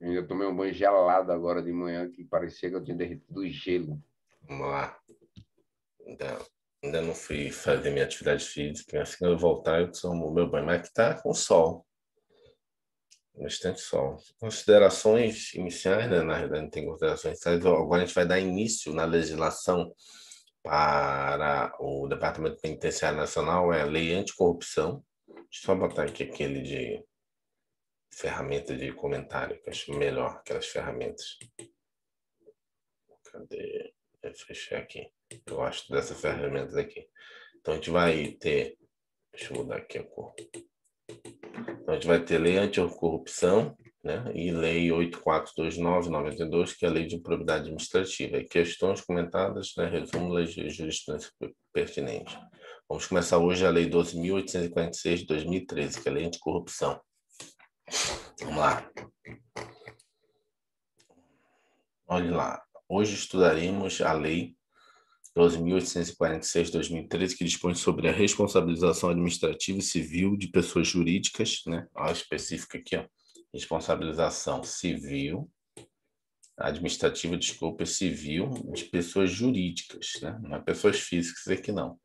Eu tomei um banho gelado agora de manhã, que parecia que eu tinha derretido gelo. Vamos lá. Ainda, ainda não fui fazer minha atividade física. Assim que eu voltar, eu tomo o meu banho. Mas está tá com sol. Bastante sol. Considerações iniciais, né? Na realidade, não tem considerações iniciais. Agora a gente vai dar início na legislação para o Departamento Penitenciário Nacional, é a Lei Anticorrupção. Deixa eu só botar aqui aquele de ferramenta de comentário, que eu acho melhor aquelas ferramentas. Cadê? Eu fechei aqui. Eu gosto dessa ferramenta daqui. Então a gente vai ter. Deixa eu mudar aqui a cor. Então a gente vai ter lei anticorrupção, né? E lei 842992, que é a lei de improbidade administrativa. E questões comentadas, né? Resumo da jurisprudência pertinente. Vamos começar hoje a lei 12.846 de 2013, que é a lei anticorrupção. Vamos lá. Olha lá. Hoje estudaremos a Lei 12.846-2013, que dispõe sobre a responsabilização administrativa e civil de pessoas jurídicas, né? Ó, específica aqui, ó. Responsabilização civil, administrativa, desculpa, civil de pessoas jurídicas, né? Não é pessoas físicas aqui, não.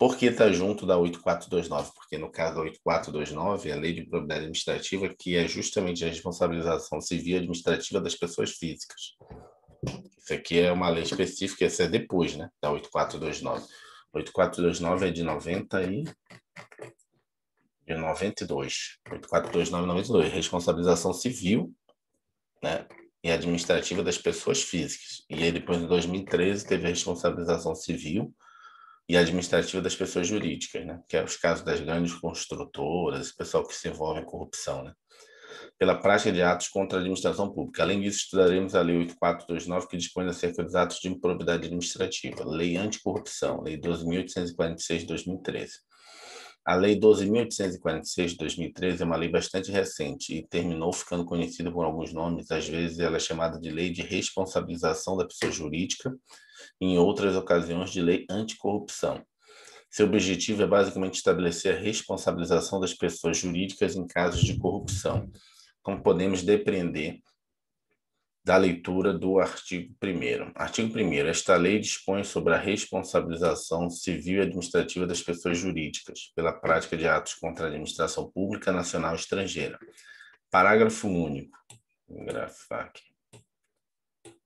Por que está junto da 8429? Porque no caso da 8429, é a Lei de Probidade Administrativa, que é justamente a responsabilização civil administrativa das pessoas físicas. Isso aqui é uma lei específica, essa é depois, né? Da 8429. 8429 é de 90 e. de 92. 8429 92. Responsabilização civil, né? E administrativa das pessoas físicas. E aí, depois, em 2013, teve a responsabilização civil e administrativa das pessoas jurídicas, né? que é os casos das grandes construtoras, o pessoal que se envolve em corrupção, né? pela prática de atos contra a administração pública. Além disso, estudaremos a Lei 8429, que dispõe acerca dos atos de improbidade administrativa, Lei Anticorrupção, Lei 12.846 de 2013. A Lei 12.846 de 2013 é uma lei bastante recente e terminou ficando conhecida por alguns nomes, às vezes ela é chamada de Lei de Responsabilização da Pessoa Jurídica, em outras ocasiões de Lei Anticorrupção. Seu objetivo é basicamente estabelecer a responsabilização das pessoas jurídicas em casos de corrupção. Como podemos depreender, da leitura do artigo 1. Artigo 1. Esta lei dispõe sobre a responsabilização civil e administrativa das pessoas jurídicas pela prática de atos contra a administração pública nacional e estrangeira. Parágrafo único. Vou aqui.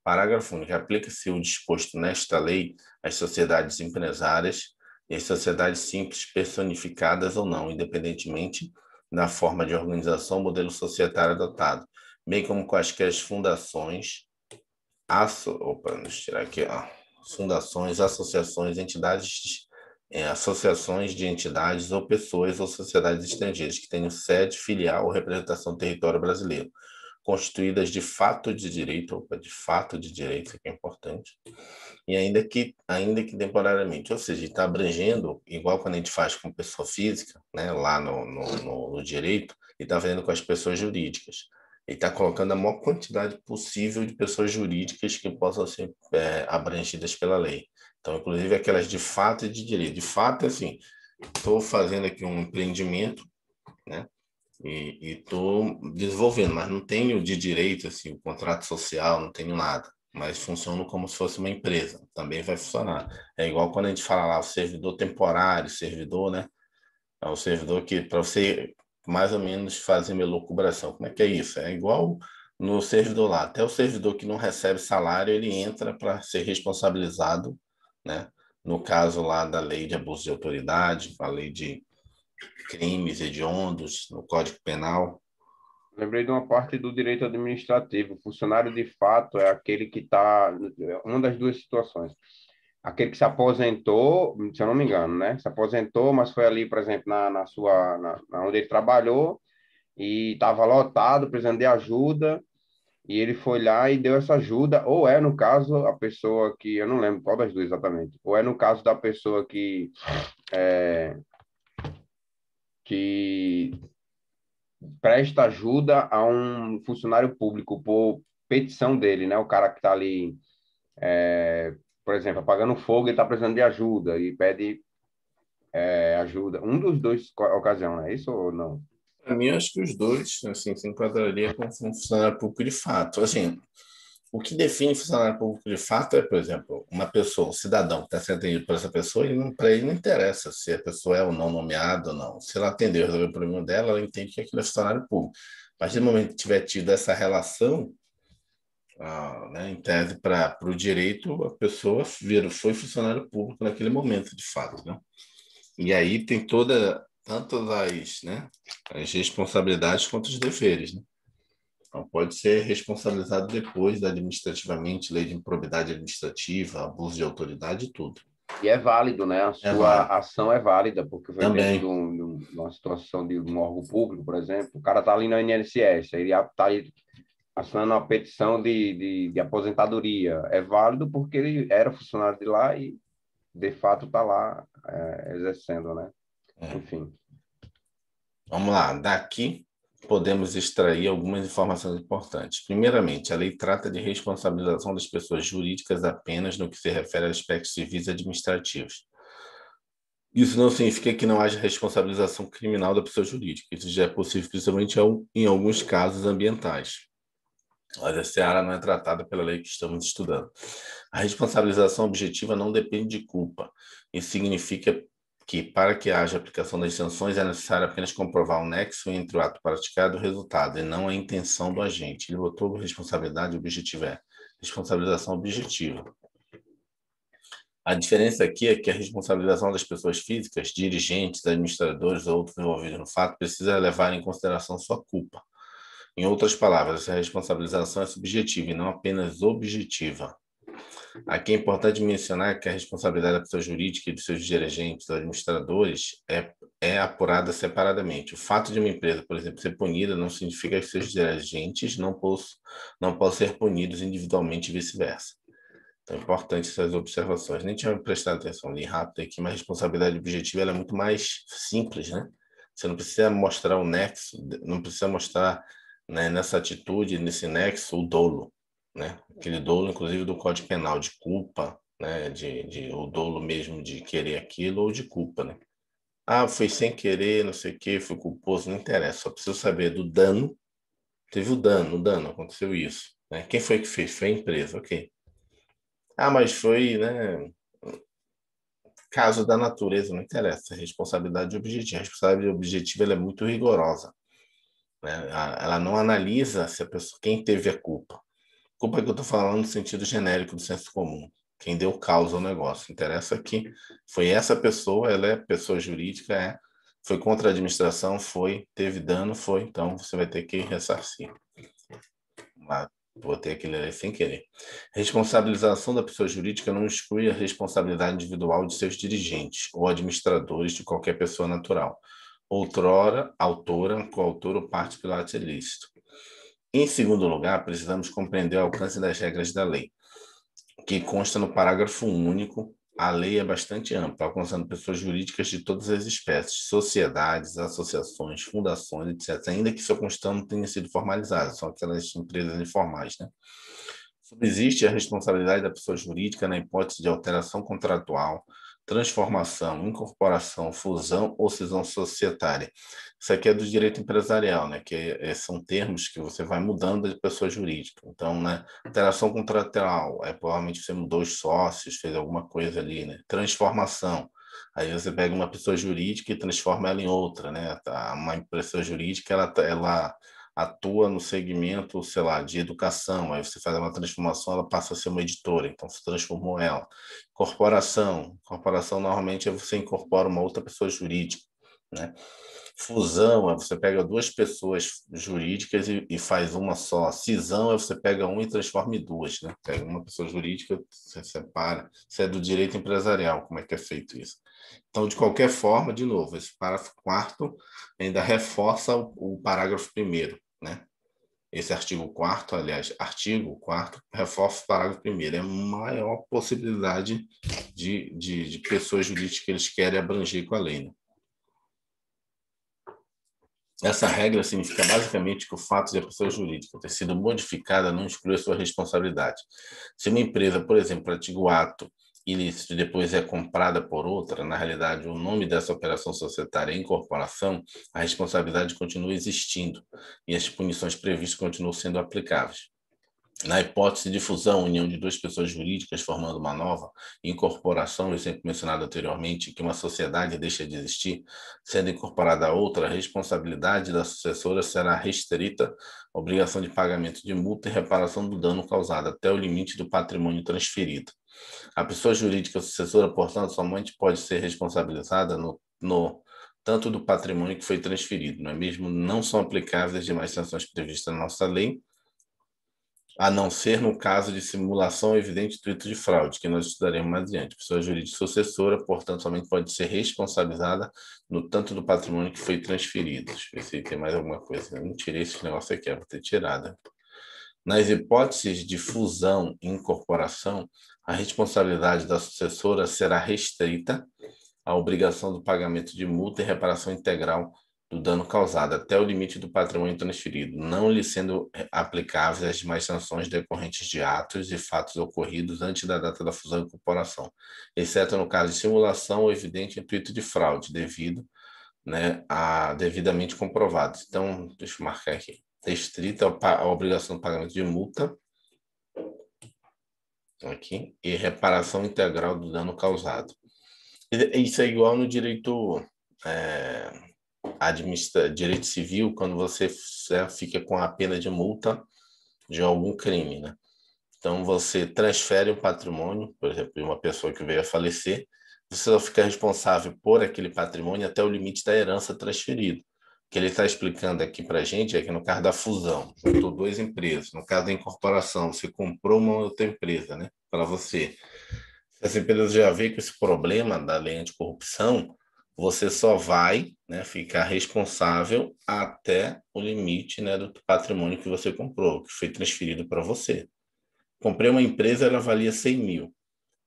Parágrafo único. Aplica-se o disposto nesta lei às sociedades empresárias e às sociedades simples, personificadas ou não, independentemente da forma de organização ou modelo societário adotado bem como quaisquer fundações, asso, opa, deixa tirar aqui, ó, fundações, associações, entidades, é, associações de entidades ou pessoas ou sociedades estrangeiras que tenham sede, filial ou representação do território brasileiro, constituídas de fato de direito, opa, de fato de direito, isso aqui é importante, e ainda que, ainda que temporariamente, ou seja, está abrangendo, igual quando a gente faz com pessoa física, né, lá no, no, no, no direito, e está fazendo com as pessoas jurídicas e está colocando a maior quantidade possível de pessoas jurídicas que possam ser é, abrangidas pela lei. Então, inclusive aquelas de fato e de direito. De fato, é assim, estou fazendo aqui um empreendimento, né? E estou desenvolvendo, mas não tenho de direito, assim, o contrato social, não tenho nada. Mas funciona como se fosse uma empresa, também vai funcionar. É igual quando a gente fala lá, o servidor temporário, servidor, né? É o servidor que, para você mais ou menos fazer minha locubração. Como é que é isso? É igual no servidor lá. Até o servidor que não recebe salário, ele entra para ser responsabilizado, né? No caso lá da lei de abuso de autoridade, a lei de crimes hediondos no Código Penal. Lembrei de uma parte do direito administrativo. Funcionário de fato é aquele que está. É uma das duas situações aquele que se aposentou, se eu não me engano, né? Se aposentou, mas foi ali, por exemplo, na, na sua, na, na onde ele trabalhou e estava lotado, precisando de ajuda. E ele foi lá e deu essa ajuda, ou é no caso a pessoa que, eu não lembro qual das duas exatamente, ou é no caso da pessoa que é, que presta ajuda a um funcionário público por petição dele, né? O cara que está ali é, por exemplo, apagando fogo e está precisando de ajuda e pede é, ajuda. Um dos dois, ocasião, é isso ou não? Para mim, acho que os dois assim, se enquadraria como funcionário público de fato. Assim, o que define funcionário público de fato é, por exemplo, uma pessoa, um cidadão que está sendo atendido por essa pessoa, e para ele não interessa se a pessoa é ou não nomeada ou não. Se ela atendeu e resolveu o problema dela, ela entende que aquilo é funcionário público. mas no momento que tiver tido essa relação, né, em tese, para o direito, a pessoa virou, foi funcionário público naquele momento, de fato. Né? E aí tem toda, tantas as, né, as responsabilidades quanto os deveres. Né? Então, pode ser responsabilizado depois administrativamente, lei de improbidade administrativa, abuso de autoridade e tudo. E é válido, né? A é sua é ação é válida, porque foi Também. dentro de, um, de, uma situação de um órgão público, por exemplo. O cara está ali no INSS, ele está ali assinando uma petição de, de, de, aposentadoria. É válido porque ele era funcionário de lá e, de fato, está lá é, exercendo, né? É. Enfim. Vamos lá. Daqui podemos extrair algumas informações importantes. Primeiramente, a lei trata de responsabilização das pessoas jurídicas apenas no que se refere a aspectos civis e administrativos. Isso não significa que não haja responsabilização criminal da pessoa jurídica. Isso já é possível, principalmente em alguns casos ambientais mas a seara não é tratada pela lei que estamos estudando. A responsabilização objetiva não depende de culpa e significa que, para que haja aplicação das sanções, é necessário apenas comprovar o nexo entre o ato praticado e o resultado, e não a intenção do agente. Ele botou responsabilidade objetiva, é responsabilização objetiva. A diferença aqui é que a responsabilização das pessoas físicas, dirigentes, administradores ou outros envolvidos no fato, precisa levar em consideração sua culpa em outras palavras, essa responsabilização é subjetiva e não apenas objetiva. Aqui é importante mencionar que a responsabilidade da pessoa jurídica e dos seus dirigentes dos administradores é, é apurada separadamente. O fato de uma empresa, por exemplo, ser punida não significa que seus dirigentes não, possam não possam ser punidos individualmente e vice-versa. Então, é importante essas observações. Nem tinha prestado atenção ali rápido aqui, mas a responsabilidade objetiva é muito mais simples, né? Você não precisa mostrar o nexo, não precisa mostrar né, nessa atitude, nesse nexo, o dolo, né? Aquele uhum. dolo, inclusive, do Código Penal, de culpa, né? De, de, o dolo mesmo de querer aquilo ou de culpa, né? Ah, foi sem querer, não sei o quê, foi culposo, não interessa. Só preciso saber do dano. Teve o dano, o dano, aconteceu isso. Né? Quem foi que fez? Foi a empresa, ok. Ah, mas foi, né? Caso da natureza, não interessa. Responsabilidade objetiva. A responsabilidade objetiva é muito rigorosa. Né? Ela não analisa se a pessoa, quem teve a culpa. Culpa é que eu estou falando no sentido genérico do senso comum. Quem deu causa ao negócio. Interessa que foi essa pessoa, ela é pessoa jurídica, é, foi contra a administração, foi, teve dano, foi, então você vai ter que ressarcir. Lá, botei aquele ali sem querer. Responsabilização da pessoa jurídica não exclui a responsabilidade individual de seus dirigentes ou administradores de qualquer pessoa natural, outrora autora, coautora ou parte pilate ilícito. Em segundo lugar, precisamos compreender o alcance das regras da lei, que consta no parágrafo único. A lei é bastante ampla, alcançando pessoas jurídicas de todas as espécies, sociedades, associações, fundações, etc., ainda que seu constante tenha sido formalizado, são aquelas empresas informais, né? Subsiste a responsabilidade da pessoa jurídica na hipótese de alteração contratual, transformação, incorporação, fusão ou cisão societária. Isso aqui é do direito empresarial, né? que é, são termos que você vai mudando de pessoa jurídica. Então, né? alteração contratual, é, provavelmente você mudou os sócios, fez alguma coisa ali. Né? Transformação, aí você pega uma pessoa jurídica e transforma ela em outra. Né? Tá, uma pessoa jurídica, ela, tá, ela atua no segmento, sei lá, de educação, aí você faz uma transformação, ela passa a ser uma editora, então você transformou ela. Corporação, corporação normalmente é você incorpora uma outra pessoa jurídica, né? Fusão é você pega duas pessoas jurídicas e, e faz uma só. Cisão é você pega um e transforma em duas, né? Pega uma pessoa jurídica, você separa. Isso é do direito empresarial, como é que é feito isso? Então, de qualquer forma, de novo, esse parágrafo quarto ainda reforça o, o parágrafo primeiro né? Esse artigo 4 aliás, artigo 4 reforça o parágrafo 1 é a maior possibilidade de, de, de pessoas jurídicas que eles querem abranger com a lei, né? Essa regra significa basicamente que o fato de a pessoa jurídica ter sido modificada não exclui a sua responsabilidade. Se uma empresa, por exemplo, pratica o ato ilícito e depois é comprada por outra, na realidade, o nome dessa operação societária é incorporação, a responsabilidade continua existindo e as punições previstas continuam sendo aplicáveis. Na hipótese de fusão, união de duas pessoas jurídicas formando uma nova, incorporação, exemplo mencionado anteriormente, que uma sociedade deixa de existir, sendo incorporada a outra, a responsabilidade da sucessora será restrita, obrigação de pagamento de multa e reparação do dano causado até o limite do patrimônio transferido. A pessoa jurídica sucessora, portanto, somente pode ser responsabilizada no, no tanto do patrimônio que foi transferido, não é mesmo? Não são aplicáveis as demais sanções previstas na nossa lei, a não ser no caso de simulação evidente do de fraude, que nós estudaremos mais adiante. Pessoa jurídica sucessora, portanto, somente pode ser responsabilizada no tanto do patrimônio que foi transferido. Deixa eu ver se tem mais alguma coisa. Eu não tirei esse negócio aqui, vou ter tirado. Nas hipóteses de fusão e incorporação, a responsabilidade da sucessora será restrita à obrigação do pagamento de multa e reparação integral do dano causado até o limite do patrimônio transferido, não lhe sendo aplicáveis as demais sanções decorrentes de atos e fatos ocorridos antes da data da fusão e incorporação, exceto no caso de simulação ou evidente intuito de fraude, devido né, a devidamente comprovados. Então, deixa eu marcar aqui. Restrita à obrigação do pagamento de multa aqui, e reparação integral do dano causado. Isso é igual no direito, é, direito civil, quando você é, fica com a pena de multa de algum crime, né? Então, você transfere um patrimônio, por exemplo, de uma pessoa que veio a falecer, você só fica responsável por aquele patrimônio até o limite da herança transferida que ele está explicando aqui para a gente é que no caso da fusão, juntou duas empresas. No caso da incorporação, você comprou uma outra empresa, né? Para você. Se essa empresa já veio com esse problema da lei anticorrupção, você só vai né, ficar responsável até o limite né, do patrimônio que você comprou, que foi transferido para você. Comprei uma empresa, ela valia 100 mil.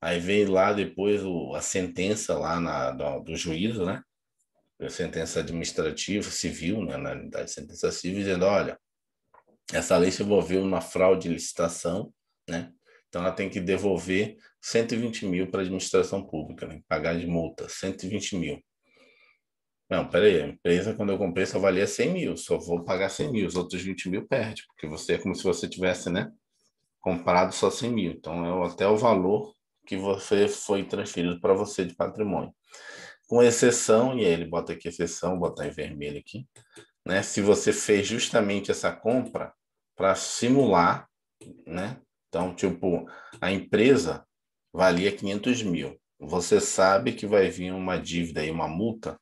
Aí veio lá depois o, a sentença lá na, do, do juízo, né? sentença administrativa, civil, né, na realidade, sentença civil, dizendo: olha, essa lei se envolveu numa fraude de licitação, né? Então ela tem que devolver 120 mil para a administração pública, né? pagar de multa 120 mil. Não, peraí, a empresa, quando eu comprei, só valia 100 mil, só vou pagar 100 mil, os outros 20 mil perde, porque você é como se você tivesse, né, comprado só 100 mil. Então é até o valor que você foi transferido para você de patrimônio com exceção, e aí ele bota aqui exceção, botar em vermelho aqui, né? Se você fez justamente essa compra para simular, né? Então, tipo, a empresa valia 500 mil. Você sabe que vai vir uma dívida e uma multa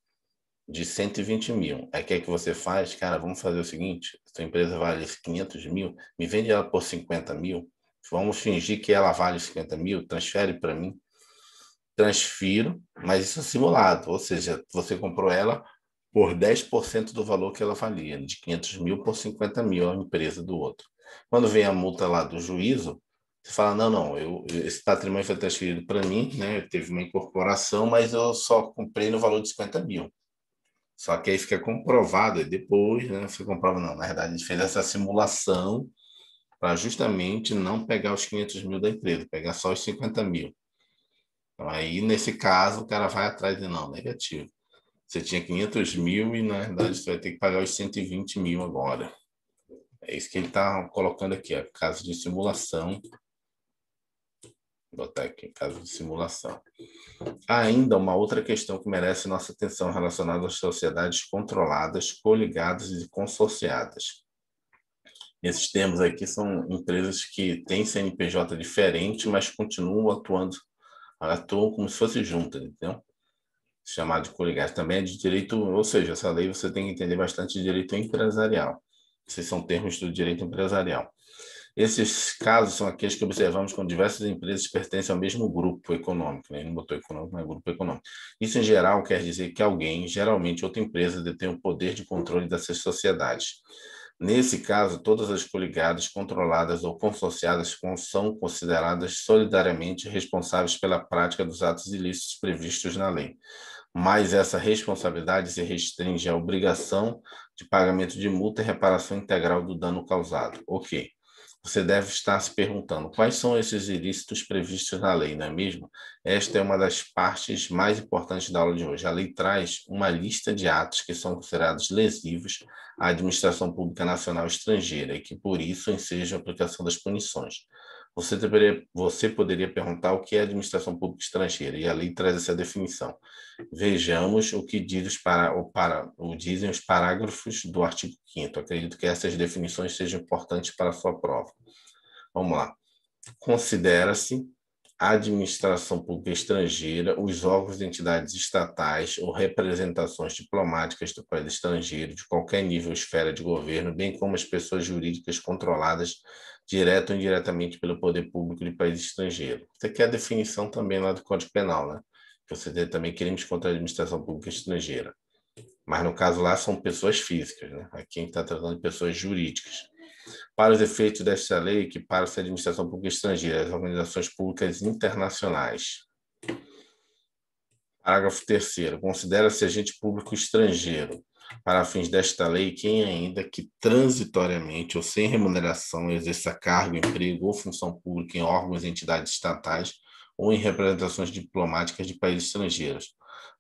de 120 mil. Aí o que é que você faz? Cara, vamos fazer o seguinte, sua empresa vale 500 mil, me vende ela por 50 mil, vamos fingir que ela vale 50 mil, transfere para mim, transfiro, mas isso é simulado, ou seja, você comprou ela por 10% do valor que ela valia, de 500 mil por 50 mil, a empresa do outro. Quando vem a multa lá do juízo, você fala, não, não, eu, esse patrimônio foi transferido para mim, né? Eu teve uma incorporação, mas eu só comprei no valor de 50 mil. Só que aí fica comprovado, e depois, né? Fica comprovado, não. Na verdade, a gente fez essa simulação para justamente não pegar os 500 mil da empresa, pegar só os 50 mil. Então, aí, nesse caso, o cara vai atrás e não, negativo. Você tinha 500 mil e, na verdade, você vai ter que pagar os 120 mil agora. É isso que ele está colocando aqui, ó, caso de simulação. Vou botar aqui, caso de simulação. ainda uma outra questão que merece nossa atenção relacionada às sociedades controladas, coligadas e consorciadas. Esses termos aqui são empresas que têm CNPJ diferente, mas continuam atuando atuam como se fosse juntas, entendeu? Chamado de coligadas. Também é de direito, ou seja, essa lei você tem que entender bastante de direito empresarial. Esses são termos do direito empresarial. Esses casos são aqueles que observamos quando diversas empresas pertencem ao mesmo grupo econômico. Né? Ele não botou econômico, mas é grupo econômico. Isso, em geral, quer dizer que alguém, geralmente outra empresa, detém o poder de controle dessas sociedades. Nesse caso, todas as coligadas controladas ou consorciadas são consideradas solidariamente responsáveis pela prática dos atos ilícitos previstos na lei. Mas essa responsabilidade se restringe à obrigação de pagamento de multa e reparação integral do dano causado. Ok. Você deve estar se perguntando quais são esses ilícitos previstos na lei, não é mesmo? Esta é uma das partes mais importantes da aula de hoje. A lei traz uma lista de atos que são considerados lesivos à administração pública nacional estrangeira e que, por isso, ensejam a aplicação das punições. Você, deveria, você poderia perguntar o que é administração pública estrangeira, e ali traz essa definição. Vejamos o que diz os para, o para, o dizem os parágrafos do artigo 5. Acredito que essas definições sejam importantes para a sua prova. Vamos lá. Considera-se a administração pública estrangeira, os órgãos de entidades estatais ou representações diplomáticas do país estrangeiro, de qualquer nível ou esfera de governo, bem como as pessoas jurídicas controladas direta ou indiretamente pelo poder público de país estrangeiro. Isso aqui é a definição também lá do Código Penal, né? Que você tem também crimes contra a administração pública estrangeira. Mas no caso lá são pessoas físicas, né? Aqui a gente está tratando de pessoas jurídicas para os efeitos desta lei que para a administração pública estrangeira, as organizações públicas internacionais. Parágrafo 3 Considera-se agente público estrangeiro, para fins desta lei, quem ainda que transitoriamente ou sem remuneração exerça cargo, emprego ou função pública em órgãos e entidades estatais ou em representações diplomáticas de países estrangeiros,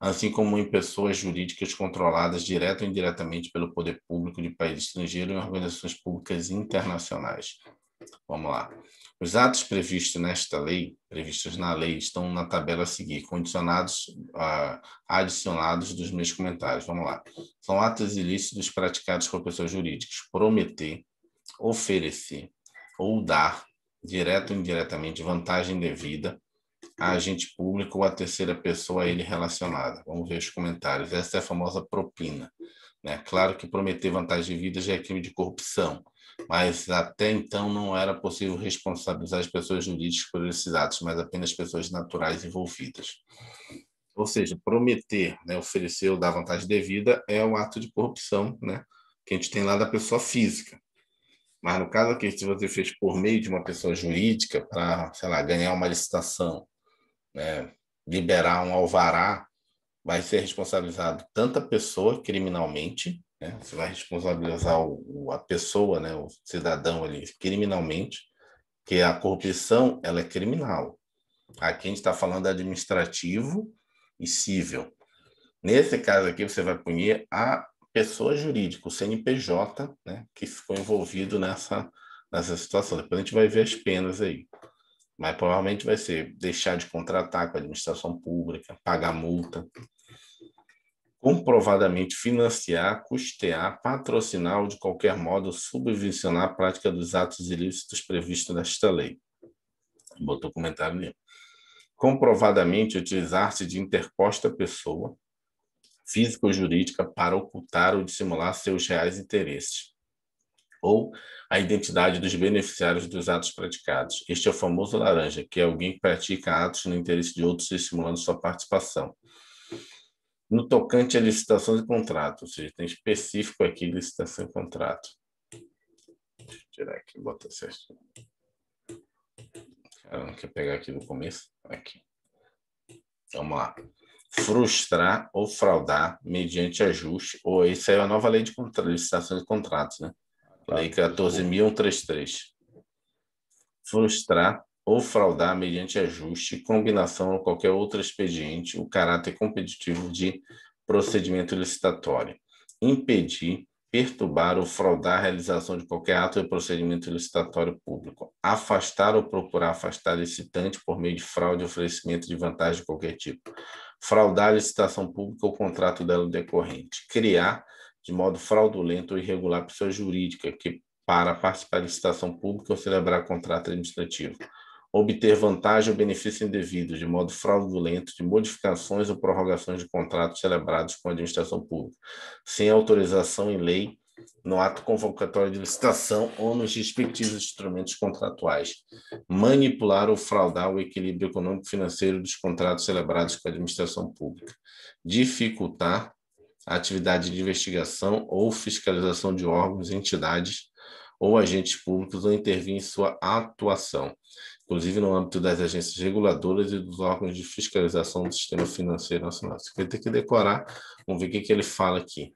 assim como em pessoas jurídicas controladas direta ou indiretamente pelo poder público de país estrangeiro e organizações públicas internacionais. Vamos lá. Os atos previstos nesta lei, previstos na lei, estão na tabela a seguir, condicionados, ah, adicionados dos meus comentários. Vamos lá. São atos ilícitos praticados por pessoas jurídicas. Prometer, oferecer ou dar, direto ou indiretamente, vantagem devida a agente público ou a terceira pessoa a ele relacionada. Vamos ver os comentários. Essa é a famosa propina. Né? Claro que prometer vantagem de vida já é crime de corrupção, mas até então não era possível responsabilizar as pessoas jurídicas por esses atos, mas apenas pessoas naturais envolvidas. Ou seja, prometer, né, oferecer ou dar vantagem devida é um ato de corrupção né, que a gente tem lá da pessoa física. Mas no caso aqui, se você fez por meio de uma pessoa jurídica para, sei lá, ganhar uma licitação, né, liberar um alvará, vai ser responsabilizado tanto a pessoa criminalmente, né, você vai responsabilizar o, a pessoa, né, o cidadão ali, criminalmente, que a corrupção ela é criminal. Aqui a gente está falando administrativo e civil. Nesse caso aqui, você vai punir a pessoa jurídica, o CNPJ, né, que ficou envolvido nessa, nessa situação. Depois a gente vai ver as penas aí mas provavelmente vai ser deixar de contratar com a administração pública, pagar multa, comprovadamente financiar, custear, patrocinar ou de qualquer modo subvencionar a prática dos atos ilícitos previstos nesta lei. Botou comentário nele. Comprovadamente utilizar-se de interposta pessoa, física ou jurídica, para ocultar ou dissimular seus reais interesses ou a identidade dos beneficiários dos atos praticados. Este é o famoso laranja, que é alguém que pratica atos no interesse de outros, estimulando sua participação. No tocante a licitações e contratos, ou seja, tem específico aqui licitação e contrato. Deixa eu tirar aqui, bota certo. quer pegar aqui no começo? Aqui. Vamos lá. Frustrar ou fraudar mediante ajuste, ou isso é a nova lei de licitações e contratos, né? Lei 14.133. Frustrar ou fraudar mediante ajuste, combinação ou qualquer outro expediente o caráter competitivo de procedimento licitatório. Impedir, perturbar ou fraudar a realização de qualquer ato ou procedimento licitatório público. Afastar ou procurar afastar licitante por meio de fraude ou oferecimento de vantagem de qualquer tipo. Fraudar a licitação pública ou contrato dela decorrente. Criar de modo fraudulento ou irregular a pessoa jurídica que, para participar de licitação pública ou celebrar contrato administrativo, obter vantagem ou benefício indevido, de modo fraudulento, de modificações ou prorrogações de contratos celebrados com a administração pública, sem autorização em lei, no ato convocatório de licitação ou nos respectivos instrumentos contratuais, manipular ou fraudar o equilíbrio econômico-financeiro dos contratos celebrados com a administração pública, dificultar a atividade de investigação ou fiscalização de órgãos, entidades ou agentes públicos ou intervir em sua atuação, inclusive no âmbito das agências reguladoras e dos órgãos de fiscalização do sistema financeiro nacional. Você vai ter que decorar, vamos ver o que, que ele fala aqui.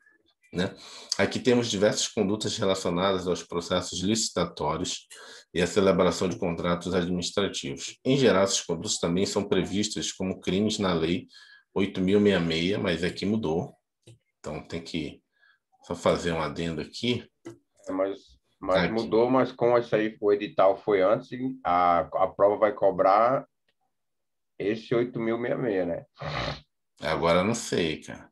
Né? Aqui temos diversas condutas relacionadas aos processos licitatórios e à celebração de contratos administrativos. Em geral, essas condutas também são previstas como crimes na Lei 8.066, mas aqui é mudou, então tem que só fazer um adendo aqui. É, mas mas aqui. mudou, mas com isso aí, o edital foi antes, a, a prova vai cobrar esse 8.066, né? Agora não sei, cara.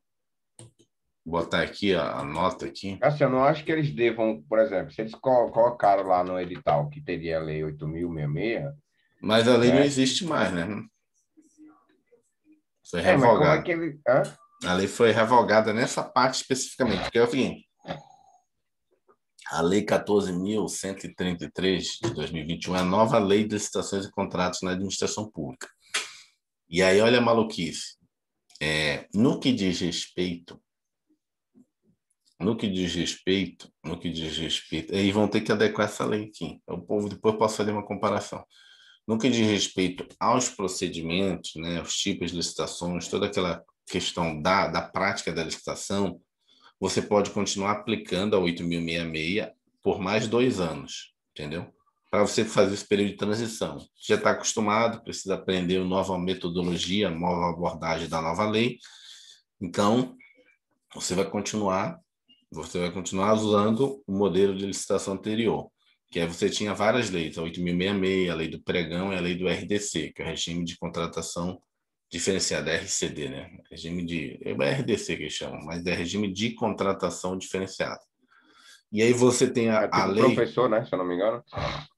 Vou botar aqui ó, a nota aqui. Assim, eu não acho que eles devam, por exemplo, se eles colocaram lá no edital que teria a lei 8.066... Mas a lei né? não existe mais, né? Foi revogada. É, mas como é que ele... Hã? A lei foi revogada nessa parte especificamente, porque é o seguinte: a Lei 14.133 de 2021 é a nova lei de licitações e contratos na administração pública. E aí, olha a maluquice. É, no que diz respeito. No que diz respeito, no que diz respeito, aí vão ter que adequar essa lei aqui. O povo depois posso fazer uma comparação. No que diz respeito aos procedimentos, né, os tipos de licitações, toda aquela questão da, da prática da licitação, você pode continuar aplicando a 8.666 por mais dois anos, entendeu? Para você fazer esse período de transição. Já está acostumado, precisa aprender nova metodologia, nova abordagem da nova lei. Então, você vai continuar, você vai continuar usando o modelo de licitação anterior, que aí você tinha várias leis, a 8.066, a lei do pregão e a lei do RDC, que é o regime de contratação diferenciada, RCD, né? Regime de. É RDC que chama, mas é regime de contratação diferenciada. E aí você tem a, é tipo a lei. professor, né? Se eu não me engano.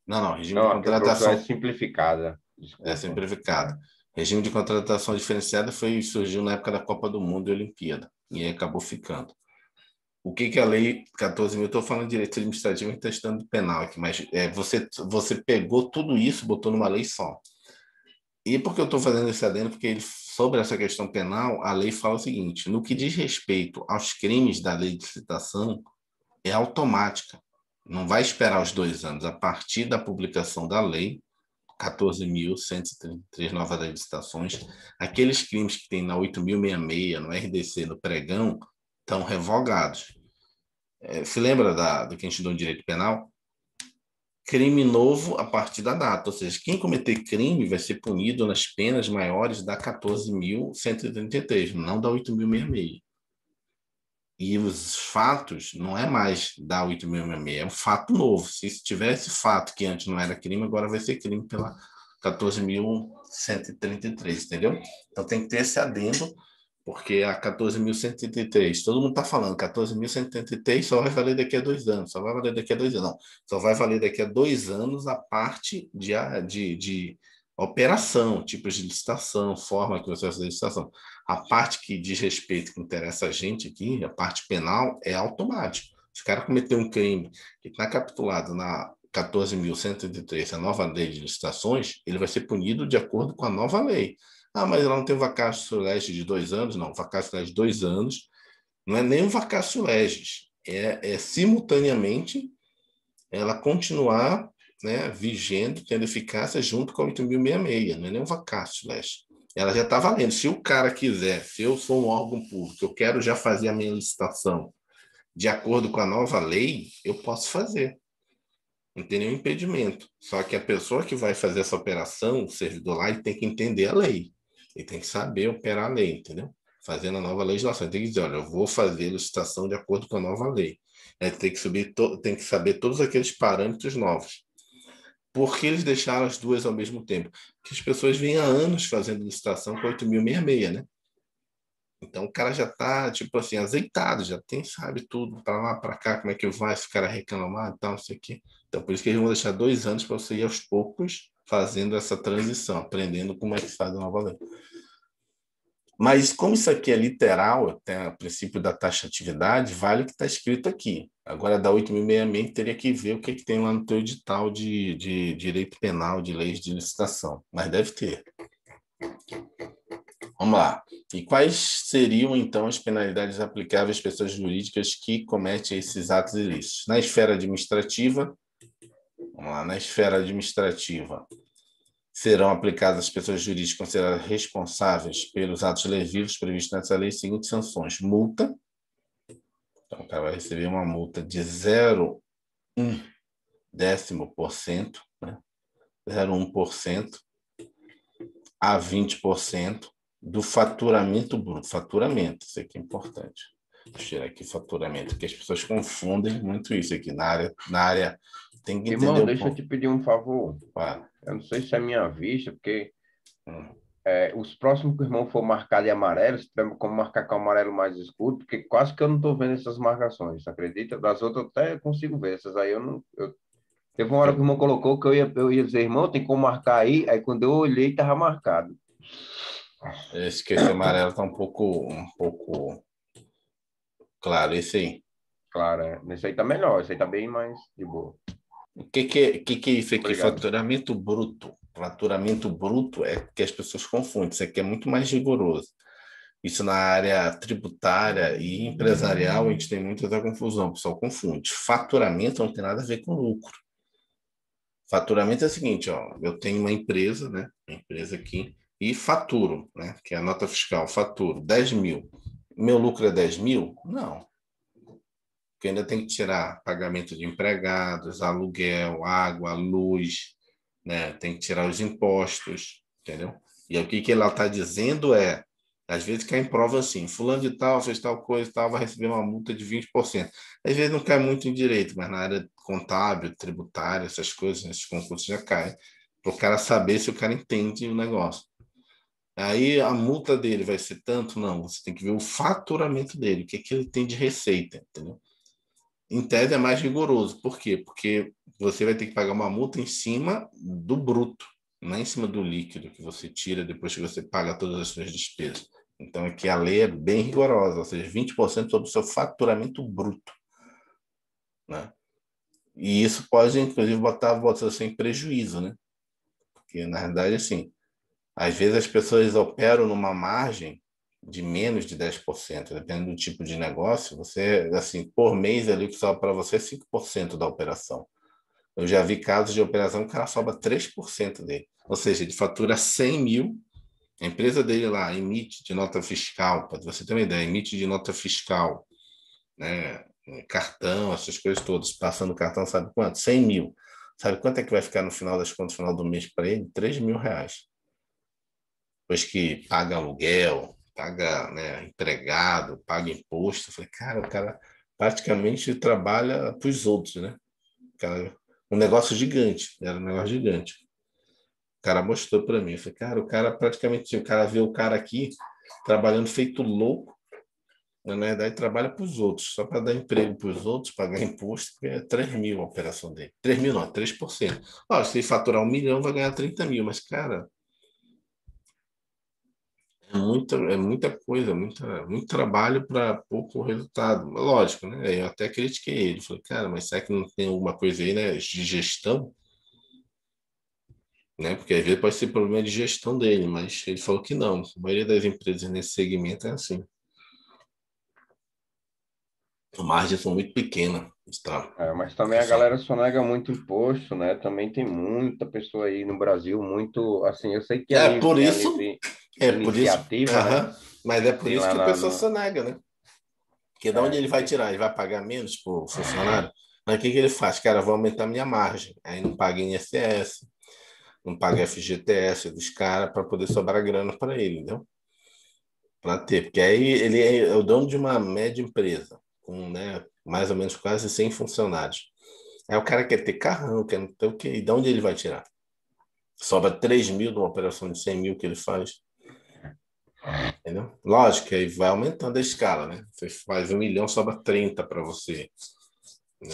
Não, não, regime não, de é contratação. É simplificada. Desculpa. É simplificada. Regime de contratação diferenciada foi surgiu na época da Copa do Mundo e Olimpíada, e aí acabou ficando. O que, que a lei 14 mil, estou falando de direito administrativo e testando penal aqui, mas é, você, você pegou tudo isso, botou numa lei só. E por que eu estou fazendo esse adendo? Porque ele, sobre essa questão penal, a lei fala o seguinte: no que diz respeito aos crimes da lei de citação, é automática. Não vai esperar os dois anos. A partir da publicação da lei, 14.133 novas licitações, aqueles crimes que tem na 8.066, no RDC, no pregão, estão revogados. É, se lembra da, do que a gente estudou em direito penal? crime novo a partir da data. Ou seja, quem cometer crime vai ser punido nas penas maiores da 14.133, não da 8.066. E os fatos não é mais da 8.066, é um fato novo. Se tivesse fato que antes não era crime, agora vai ser crime pela 14.133, entendeu? Então tem que ter esse adendo porque a 14.133, todo mundo está falando, 14.133 só vai valer daqui a dois anos, só vai valer daqui a dois anos, não, só vai valer daqui a dois anos a parte de, de, de operação, tipos de licitação, forma que você vai fazer a licitação. A parte que diz respeito, que interessa a gente aqui, a parte penal, é automático. Se o cara cometer um crime que está capitulado na 14.133, a nova lei de licitações, ele vai ser punido de acordo com a nova lei. Ah, mas ela não tem vacácio leste de dois anos? Não, vacácio leste de dois anos não é nem o vacácio leste, é, é simultaneamente ela continuar né, vigendo, tendo eficácia junto com a 8.066, não é nem um vacácio leste. Ela já está valendo. Se o cara quiser, se eu sou um órgão público, eu quero já fazer a minha licitação de acordo com a nova lei, eu posso fazer. Não tem nenhum impedimento. Só que a pessoa que vai fazer essa operação, o servidor lá, ele tem que entender a lei. Ele tem que saber operar a lei, entendeu? Fazendo a nova legislação. Ele tem que dizer, olha, eu vou fazer a licitação de acordo com a nova lei. Ele é, tem que, subir tem que saber todos aqueles parâmetros novos. Por que eles deixaram as duas ao mesmo tempo? Porque as pessoas vêm há anos fazendo licitação com 8.066, né? Então o cara já está, tipo assim, azeitado, já tem, sabe tudo, para lá, para cá, como é que vai, se o cara reclamar e tal, não sei o quê. Então por isso que eles vão deixar dois anos para você ir aos poucos fazendo essa transição, aprendendo como é que faz a nova lei. Mas como isso aqui é literal, até o princípio da taxatividade, vale o que está escrito aqui. Agora, da 8.066, teria que ver o que, é que tem lá no teu edital de, de direito penal, de leis de licitação. Mas deve ter. Vamos lá. E quais seriam, então, as penalidades aplicáveis às pessoas jurídicas que cometem esses atos ilícitos? Na esfera administrativa, vamos lá, na esfera administrativa, serão aplicadas às pessoas jurídicas consideradas responsáveis pelos atos lesivos previstos nessa lei as seguintes sanções: multa. Então, o cara vai receber uma multa de 0,1 décimo por cento, né? 0,1% a 20% do faturamento bruto. Faturamento, isso aqui é importante. eu tirar aqui faturamento, porque as pessoas confundem muito isso aqui na área, na área tem que Irmão, deixa eu te pedir um favor. Ah. Eu não sei se é minha vista, porque hum. é, os próximos que o irmão for marcar de amarelo, se tiver como marcar com amarelo mais escuro, porque quase que eu não estou vendo essas marcações, acredita? Das outras eu até consigo ver, essas aí eu não. Eu... Teve uma hora que o irmão colocou que eu ia, eu ia dizer, irmão, tem como marcar aí? Aí quando eu olhei, estava marcado. Esse que esse amarelo está um pouco, um pouco claro, esse aí. Claro, é. Esse aí tá melhor, esse aí tá bem mais de boa. O que, que, é, que, que é isso aqui? Obrigado. Faturamento bruto. Faturamento bruto é que as pessoas confundem. Isso aqui é muito mais rigoroso. Isso na área tributária e empresarial, a gente tem muita confusão, o pessoal confunde. Faturamento não tem nada a ver com lucro. Faturamento é o seguinte, ó, eu tenho uma empresa, né? Uma empresa aqui, e faturo, né? Que é a nota fiscal, faturo, 10 mil. Meu lucro é 10 mil? Não porque ainda tem que tirar pagamento de empregados, aluguel, água, luz, né? tem que tirar os impostos, entendeu? E o que, que ela está dizendo é, às vezes cai em prova assim, fulano de tal fez tal coisa tal, vai receber uma multa de 20%. Às vezes não cai muito em direito, mas na área contábil, tributária, essas coisas, esses concursos já caem, para o cara saber se o cara entende o negócio. Aí a multa dele vai ser tanto? Não, você tem que ver o faturamento dele, o que, é que ele tem de receita, entendeu? Em tese é mais rigoroso. Por quê? Porque você vai ter que pagar uma multa em cima do bruto, não é em cima do líquido que você tira depois que você paga todas as suas despesas. Então, aqui a lei é bem rigorosa, ou seja, 20% sobre o seu faturamento bruto. Né? E isso pode, inclusive, botar você em prejuízo, né? Porque, na verdade, assim, às vezes as pessoas operam numa margem de menos de 10%, dependendo do tipo de negócio, você, assim, por mês ali que sobra para você 5% é da operação. Eu já vi casos de operação que ela sobra 3% dele. Ou seja, ele fatura 100 mil, a empresa dele lá emite de nota fiscal, para você ter uma ideia, emite de nota fiscal, né, cartão, essas coisas todas, passando cartão, sabe quanto? 100 mil. Sabe quanto é que vai ficar no final das contas, no final do mês para ele? 3 mil reais. Depois que paga aluguel, paga né, empregado, paga imposto. Eu falei, cara, o cara praticamente trabalha para os outros, né? O cara, um negócio gigante, era um negócio gigante. O cara mostrou para mim, eu falei, cara, o cara praticamente, o cara vê o cara aqui trabalhando feito louco, mas, né, na né, verdade trabalha para os outros, só para dar emprego para os outros, pagar imposto, porque é 3 mil a operação dele. 3 mil não, 3%. É Ó, se ele faturar um milhão, vai ganhar 30 mil, mas, cara, é muita, é muita coisa, muita, muito trabalho para pouco resultado. Lógico, né? Eu até critiquei ele. Falei, cara, mas será que não tem alguma coisa aí, né? De gestão? Né? Porque às vezes pode ser problema de gestão dele, mas ele falou que não. A maioria das empresas nesse segmento é assim. As margens são muito pequenas. Tá? É, mas também a assim. galera sonega muito imposto, né? Também tem muita pessoa aí no Brasil, muito. Assim, eu sei que. É, é por isso é por isso, né? Mas é por isso lá, que o pessoal sonega, né? Porque da onde é. ele vai tirar? Ele vai pagar menos pro funcionário? Mas o que, que ele faz? Cara, vou aumentar minha margem. Aí não paga INSS, não paga FGTS dos caras para poder sobrar grana para ele, entendeu? Para ter. Porque aí ele é, é o dono de uma média empresa, com né, mais ou menos quase 100 funcionários. Aí o cara quer ter carrão, quer não ter o quê? E de onde ele vai tirar? Sobra 3 mil de uma operação de 100 mil que ele faz. Entendeu? Lógico, aí vai aumentando a escala, né? Você faz um milhão, sobra 30 para você. Né?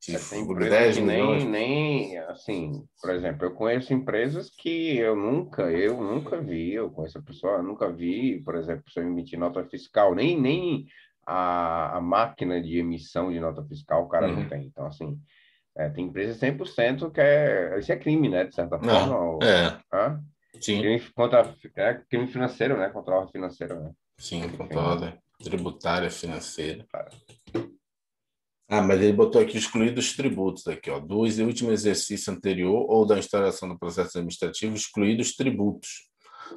Se for 10 nem, milhões... nem, assim, por exemplo, eu conheço empresas que eu nunca, eu nunca vi, eu conheço a pessoa, eu nunca vi, por exemplo, se eu emitir nota fiscal, nem, nem a, a máquina de emissão de nota fiscal o cara uhum. não tem. Então, assim, é, tem empresa 100% que é... Isso é crime, né? De certa forma. Não, ou, é. Sim. Crime contra é crime financeiro, né? Controle financeiro, né? Sim, controle tributária financeira. Ah, mas ele botou aqui excluídos tributos aqui, ó, do último exercício anterior ou da instalação do processo administrativo, excluídos tributos,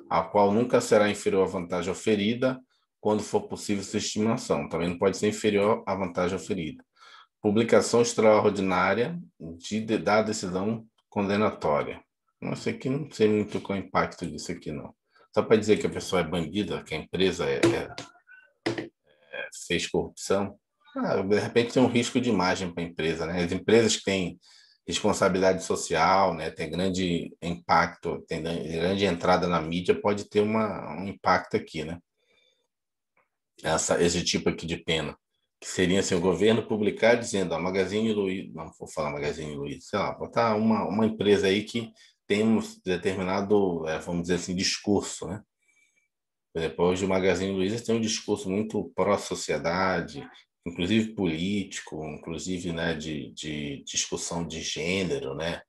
a qual nunca será inferior à vantagem oferida quando for possível sua estimação. Também não pode ser inferior à vantagem oferida. Publicação extraordinária de, da decisão condenatória. Nossa, aqui não sei muito qual é o impacto disso aqui, não. Só para dizer que a pessoa é bandida, que a empresa é, é, é fez corrupção, ah, de repente tem um risco de imagem para a empresa, né? As empresas que têm responsabilidade social, né, tem grande impacto, tem grande entrada na mídia, pode ter uma, um impacto aqui, né? Essa, esse tipo aqui de pena, que seria assim, o governo publicar dizendo, a Magazine luiz não vou falar Magazine luiz sei lá, botar uma, uma empresa aí que temos determinado, é, vamos dizer assim, discurso, né? Por exemplo, hoje o Magazine Luiza tem um discurso muito pró-sociedade, inclusive político, inclusive né, de, de discussão de gênero, né?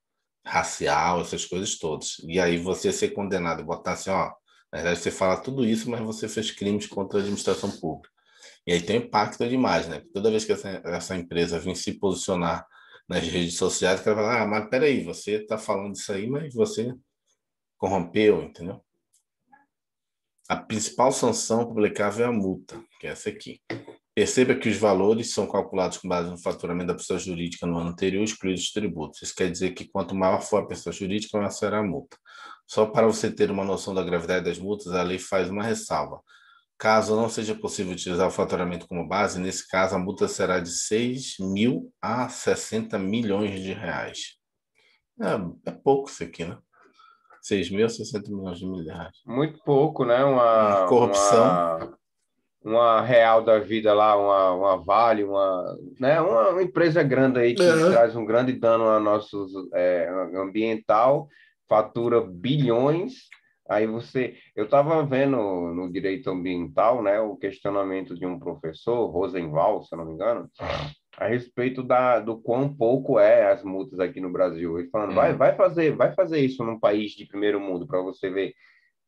Racial, essas coisas todas. E aí você ser condenado e botar assim, ó, na verdade você fala tudo isso, mas você fez crimes contra a administração pública. E aí tem um impacto demais, né? Toda vez que essa, essa empresa vem se posicionar nas redes sociais, que ela fala, ah, mas peraí, você está falando isso aí, mas você corrompeu, entendeu? A principal sanção publicável é a multa, que é essa aqui. Perceba que os valores são calculados com base no faturamento da pessoa jurídica no ano anterior, excluídos os tributos. Isso quer dizer que quanto maior for a pessoa jurídica, maior será a multa. Só para você ter uma noção da gravidade das multas, a lei faz uma ressalva. Caso não seja possível utilizar o faturamento como base, nesse caso a multa será de 6 mil a 60 milhões de reais. É, é pouco isso aqui, né? 6 mil a 60 milhões de reais. Muito pouco, né? Uma, corrupção. Uma, uma, real da vida lá, uma, uma Vale, uma, né? Uma, uma, empresa grande aí que é. traz um grande dano a nosso é, ambiental, fatura bilhões Aí você, eu estava vendo no direito ambiental, né, o questionamento de um professor, Rosenval, se eu não me engano, a respeito da do quão pouco é as multas aqui no Brasil. Ele falando, hum. vai, uhum. vai fazer, vai fazer isso num país de primeiro mundo para você ver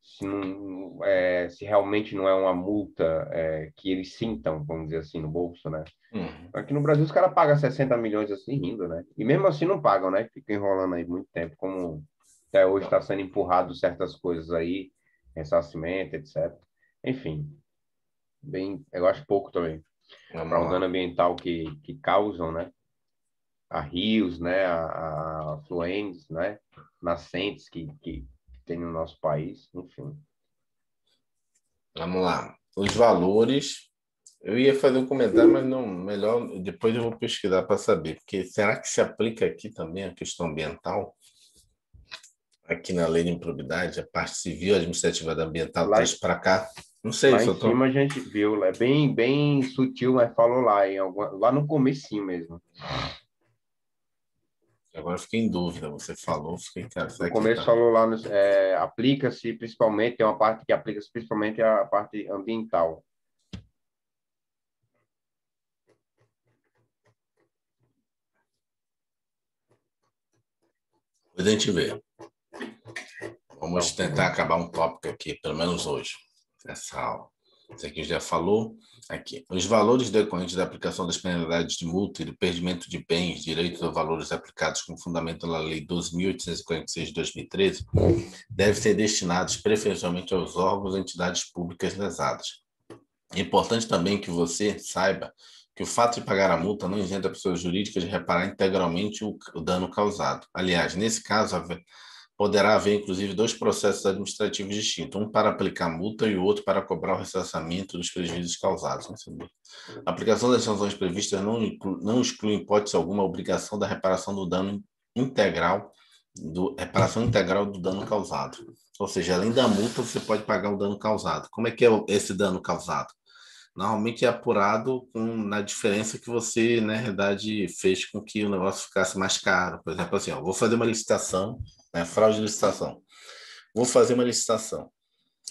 se, não, é, se realmente não é uma multa é, que eles sintam, vamos dizer assim, no bolso, né? Hum. Aqui no Brasil os caras pagam 60 milhões assim rindo, né? E mesmo assim não pagam, né? Fica enrolando aí muito tempo como até hoje está sendo empurrado certas coisas aí, ressarcimento, etc. Enfim, bem, eu acho pouco também. Para o dano ambiental que, que causam, né? A rios, né? A, a né? Nascentes que, que tem no nosso país, enfim. Vamos lá. Os valores. Eu ia fazer um comentário, mas não, melhor, depois eu vou pesquisar para saber, porque será que se aplica aqui também a questão ambiental? Aqui na lei de improbidade, a parte civil, administrativa da ambiental, lá, traz para cá. Não sei lá se eu tô... cima a gente viu, é bem, bem sutil, mas falou lá, em alguma... lá no comecinho mesmo. Agora fiquei em dúvida, você falou, fiquei... Cara, no começo tá... falou lá, é, aplica-se principalmente, tem uma parte que aplica-se principalmente a parte ambiental. Depois a gente vê. Vamos tentar acabar um tópico aqui, pelo menos hoje, nessa aula. Isso aqui já falou. Aqui. Os valores decorrentes da aplicação das penalidades de multa e do perdimento de bens, direitos ou valores aplicados com fundamento na Lei 12.846 de 2013 devem ser destinados preferencialmente aos órgãos e entidades públicas lesadas. É importante também que você saiba que o fato de pagar a multa não isenta a pessoa jurídica de reparar integralmente o, o dano causado. Aliás, nesse caso, Poderá haver, inclusive, dois processos administrativos distintos, um para aplicar multa e o outro para cobrar o ressarcimento dos prejuízos causados. Né, a aplicação das sanções previstas não, inclui, não exclui, em hipótese alguma, a obrigação da reparação do dano integral, do, reparação integral do dano causado. Ou seja, além da multa, você pode pagar o dano causado. Como é que é esse dano causado? Normalmente é apurado com, na diferença que você, na verdade, fez com que o negócio ficasse mais caro. Por exemplo, assim, ó, vou fazer uma licitação né? fraude de licitação. Vou fazer uma licitação.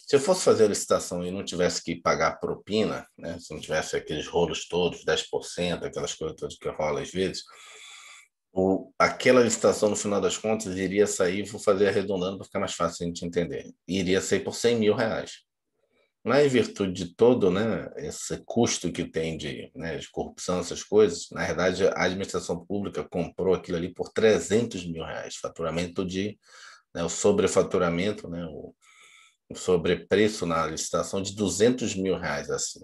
Se eu fosse fazer a licitação e não tivesse que pagar propina, né? se não tivesse aqueles rolos todos, 10%, aquelas coisas todas que rola às vezes, o, aquela licitação, no final das contas, iria sair, vou fazer arredondando para ficar mais fácil a gente entender, iria sair por 100 mil reais. Né, em virtude de todo né, esse custo que tem de, né, de corrupção, essas coisas, na verdade, a administração pública comprou aquilo ali por 300 mil reais, faturamento de, né, o sobrefaturamento, né, o, o sobrepreço na licitação de 200 mil reais, assim.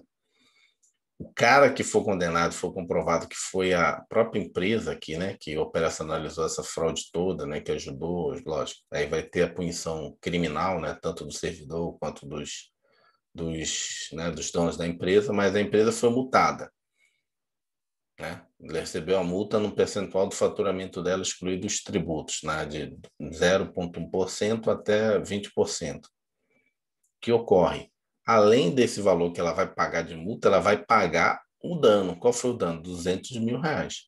O cara que for condenado, for comprovado que foi a própria empresa aqui, né, que operacionalizou essa fraude toda, né, que ajudou, lógico, aí vai ter a punição criminal, né, tanto do servidor quanto dos dos, né, dos donos da empresa, mas a empresa foi multada. Né? Ele recebeu a multa no percentual do faturamento dela, excluído os tributos, né, de 0,1% até 20%. O que ocorre? Além desse valor que ela vai pagar de multa, ela vai pagar o dano. Qual foi o dano? 200 mil reais.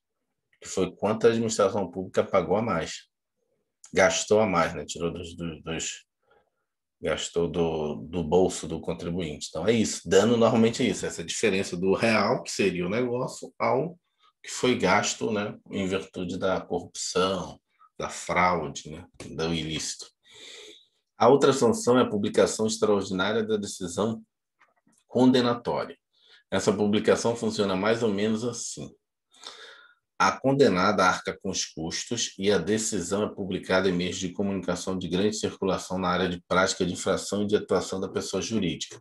Que foi quanto a administração pública pagou a mais. Gastou a mais, né? tirou dos, dos, dos gastou do, do bolso do contribuinte. Então é isso. Dano normalmente é isso, essa diferença do real, que seria o negócio, ao que foi gasto né, em virtude da corrupção, da fraude, né, do ilícito. A outra sanção é a publicação extraordinária da decisão condenatória. Essa publicação funciona mais ou menos assim. A condenada arca com os custos e a decisão é publicada em meios de comunicação de grande circulação na área de prática de infração e de atuação da pessoa jurídica.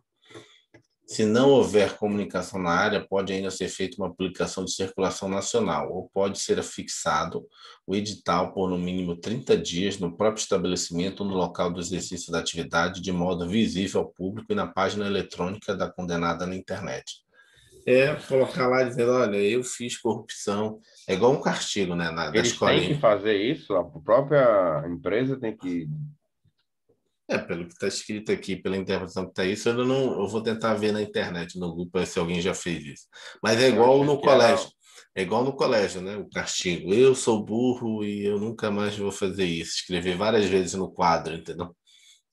Se não houver comunicação na área, pode ainda ser feita uma publicação de circulação nacional ou pode ser afixado o edital por no mínimo 30 dias no próprio estabelecimento ou no local do exercício da atividade de modo visível ao público e na página eletrônica da condenada na internet. É, colocar lá dizendo, olha, eu fiz corrupção. É igual um castigo, né? Na, Eles têm que fazer isso, a própria empresa tem que. É, pelo que está escrito aqui, pela interpretação que está isso, eu não. Eu vou tentar ver na internet, no grupo, se alguém já fez isso. Mas é igual no é colégio. É igual no colégio, né? O castigo. Eu sou burro e eu nunca mais vou fazer isso. Escrever várias vezes no quadro, entendeu?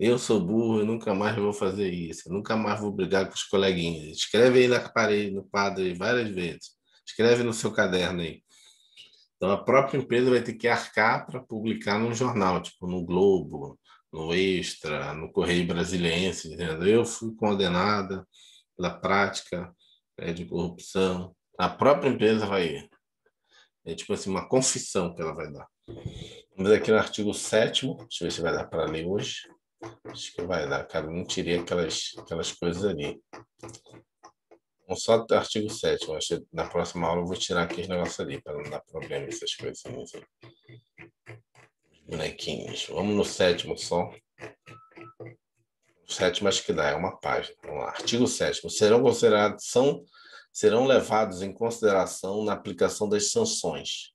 Eu sou burro, e nunca mais vou fazer isso, eu nunca mais vou brigar com os coleguinhas. Escreve aí na parede, no quadro várias vezes. Escreve no seu caderno aí. Então a própria empresa vai ter que arcar para publicar num jornal, tipo no Globo, no Extra, no Correio Brasiliense, dizendo eu fui condenada pela prática é, de corrupção. A própria empresa vai. É tipo assim, uma confissão que ela vai dar. Vamos aqui no artigo 7, deixa eu ver se vai dar para ler hoje. Acho que vai dar, cara. Não tirei aquelas, aquelas coisas ali. Vamos só artigo 7. Acho que na próxima aula eu vou tirar aqueles negócios ali, para não dar problema essas coisinhas. Assim. Bonequinhos. Vamos no sétimo só. O sétimo acho que dá, é uma página. Vamos lá. Artigo 7. Serão considerados, são, serão levados em consideração na aplicação das sanções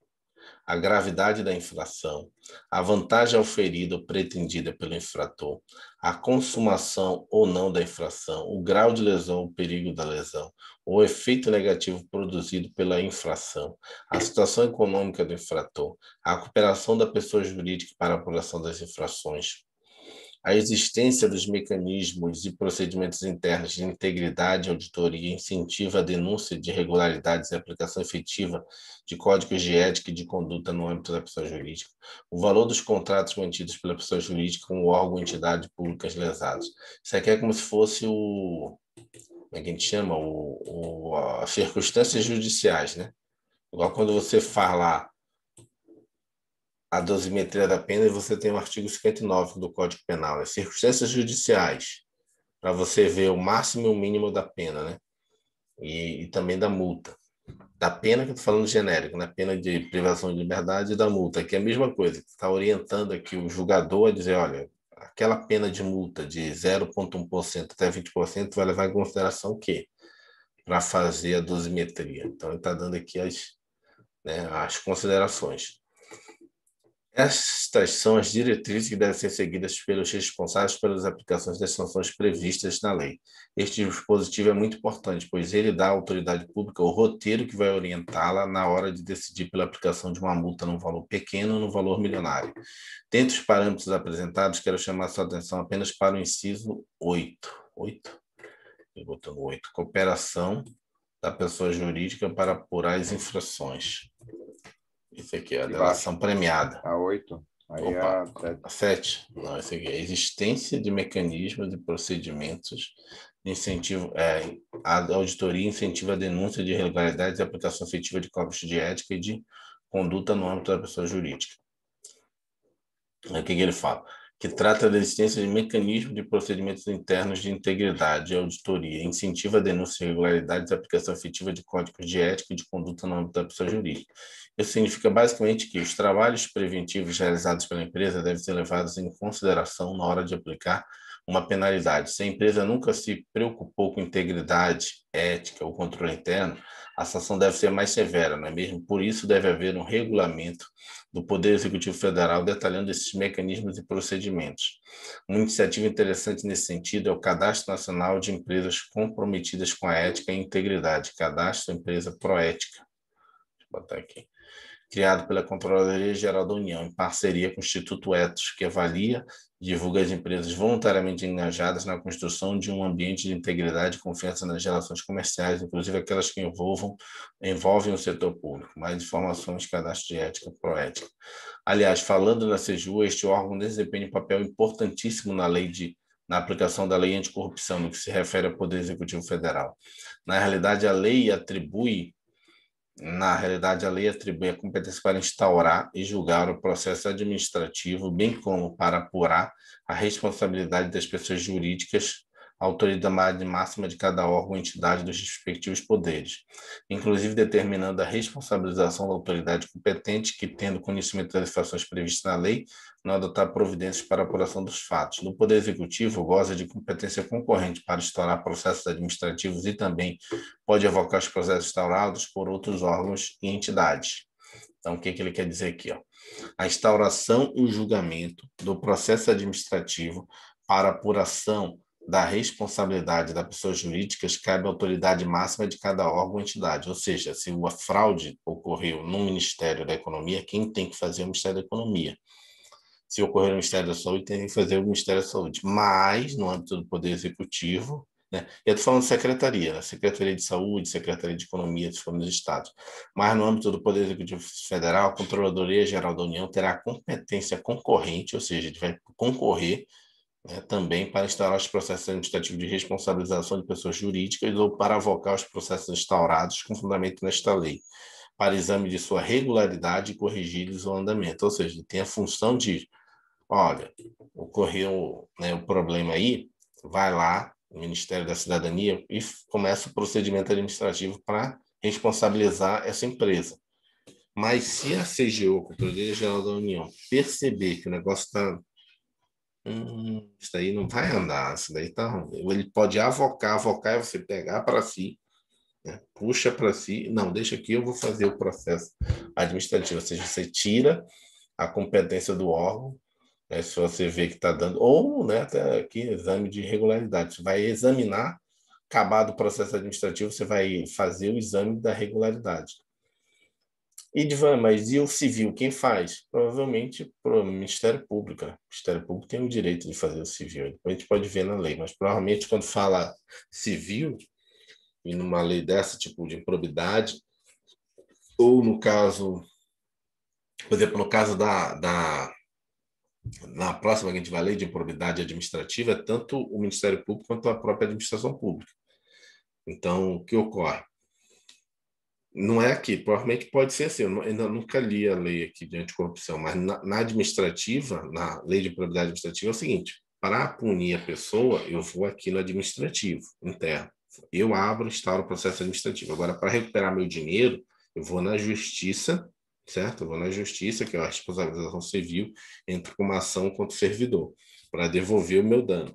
a gravidade da infração, a vantagem oferida ou pretendida pelo infrator, a consumação ou não da infração, o grau de lesão ou perigo da lesão, o efeito negativo produzido pela infração, a situação econômica do infrator, a cooperação da pessoa jurídica para a apuração das infrações, a existência dos mecanismos e procedimentos internos de integridade, auditoria incentiva a denúncia de irregularidades e aplicação efetiva de códigos de ética e de conduta no âmbito da pessoa jurídica, o valor dos contratos mantidos pela pessoa jurídica com o órgão ou entidade públicas lesados. Isso aqui é como se fosse o. Como é que a gente chama? O, o as circunstâncias judiciais, né? Igual quando você fala a dosimetria da pena e você tem o artigo 59 do Código Penal, as né? circunstâncias judiciais, para você ver o máximo e o mínimo da pena, né? E, e também da multa. Da pena que eu estou falando genérico, né? Pena de privação de liberdade e da multa, que é a mesma coisa, que está orientando aqui o julgador a dizer, olha, aquela pena de multa de 0,1% até 20% vai levar em consideração o quê? Para fazer a dosimetria. Então, ele está dando aqui as, né, as considerações. Estas são as diretrizes que devem ser seguidas pelos responsáveis pelas aplicações das sanções previstas na lei. Este dispositivo é muito importante, pois ele dá à autoridade pública o roteiro que vai orientá-la na hora de decidir pela aplicação de uma multa num valor pequeno ou no valor milionário. Dentre os parâmetros apresentados, quero chamar sua atenção apenas para o inciso 8. 8? Eu botando 8. Cooperação da pessoa jurídica para apurar as infrações. Esse aqui é a delação premiada. A 8. Aí Opa, a 7. Não, esse aqui é existência de mecanismos e procedimentos de incentivo. É, a auditoria incentiva a denúncia de irregularidades e aplicação efetiva de códigos de ética e de conduta no âmbito da pessoa jurídica. O que, que ele fala? que trata da existência de mecanismos de procedimentos internos de integridade e auditoria, incentiva a denúncia de irregularidades e aplicação efetiva de códigos de ética e de conduta no âmbito da pessoa jurídica. Isso significa basicamente que os trabalhos preventivos realizados pela empresa devem ser levados em consideração na hora de aplicar uma penalidade. Se a empresa nunca se preocupou com integridade ética ou controle interno, a sanção deve ser mais severa, não é mesmo? Por isso, deve haver um regulamento do Poder Executivo Federal detalhando esses mecanismos e procedimentos. Uma iniciativa interessante nesse sentido é o Cadastro Nacional de Empresas Comprometidas com a Ética e Integridade, Cadastro Empresa Proética. Deixa eu botar aqui criado pela Controladoria Geral da União, em parceria com o Instituto Etos, que avalia divulga as empresas voluntariamente engajadas na construção de um ambiente de integridade e confiança nas relações comerciais, inclusive aquelas que envolvam, envolvem o setor público. Mais informações, cadastro de ética, proética. Aliás, falando da SEJUA, este órgão desempenha um papel importantíssimo na lei de na aplicação da lei anticorrupção no que se refere ao Poder Executivo Federal. Na realidade, a lei atribui na realidade, a lei atribui a competência para instaurar e julgar o processo administrativo, bem como para apurar a responsabilidade das pessoas jurídicas autoridade máxima de cada órgão ou entidade dos respectivos poderes, inclusive determinando a responsabilização da autoridade competente que, tendo conhecimento das infrações previstas na lei, não adotar providências para apuração dos fatos. No Poder Executivo, goza de competência concorrente para instaurar processos administrativos e também pode evocar os processos instaurados por outros órgãos e entidades. Então, o que, que ele quer dizer aqui? Ó? A instauração e o julgamento do processo administrativo para apuração da responsabilidade da pessoa jurídica cabe à autoridade máxima de cada órgão ou entidade. Ou seja, se a fraude ocorreu no Ministério da Economia, quem tem que fazer é o Ministério da Economia. Se ocorrer no Ministério da Saúde, tem que fazer o Ministério da Saúde. Mas, no âmbito do Poder Executivo, né? eu estou falando de secretaria, né? Secretaria de Saúde, Secretaria de Economia, se for nos estados. Mas, no âmbito do Poder Executivo Federal, a Controladoria Geral da União terá competência concorrente, ou seja, ele vai concorrer é, também para instaurar os processos administrativos de responsabilização de pessoas jurídicas ou para avocar os processos instaurados com fundamento nesta lei, para exame de sua regularidade e corrigir-lhes o andamento. Ou seja, tem a função de, olha, ocorreu né, o problema aí, vai lá, o Ministério da Cidadania, e começa o procedimento administrativo para responsabilizar essa empresa. Mas se a CGU, a Controladoria Geral da União, perceber que o negócio está Hum, isso daí não vai andar, isso daí tá ruim. Ele pode avocar, avocar é você pegar para si, né? puxa para si, não, deixa aqui, eu vou fazer o processo administrativo. Ou seja, você tira a competência do órgão, né? se você vê que está dando, ou né, até aqui, exame de irregularidade. Você vai examinar, acabado o processo administrativo, você vai fazer o exame da regularidade. Edvan, mas e o civil, quem faz? Provavelmente o Ministério Público. O né? Ministério Público tem o direito de fazer o civil. Depois né? a gente pode ver na lei, mas provavelmente quando fala civil, e numa lei dessa, tipo de improbidade, ou no caso, por exemplo, no caso da, da na próxima que a gente vai ler de improbidade administrativa, é tanto o Ministério Público quanto a própria administração pública. Então, o que ocorre? não é aqui, provavelmente pode ser assim, eu ainda nunca li a lei aqui de anticorrupção, mas na, na administrativa, na lei de probidade administrativa é o seguinte, para punir a pessoa, eu vou aqui no administrativo, interno. Eu abro, instauro o processo administrativo. Agora, para recuperar meu dinheiro, eu vou na justiça, certo? Eu vou na justiça, que é a responsabilização civil, entro com uma ação contra o servidor, para devolver o meu dano.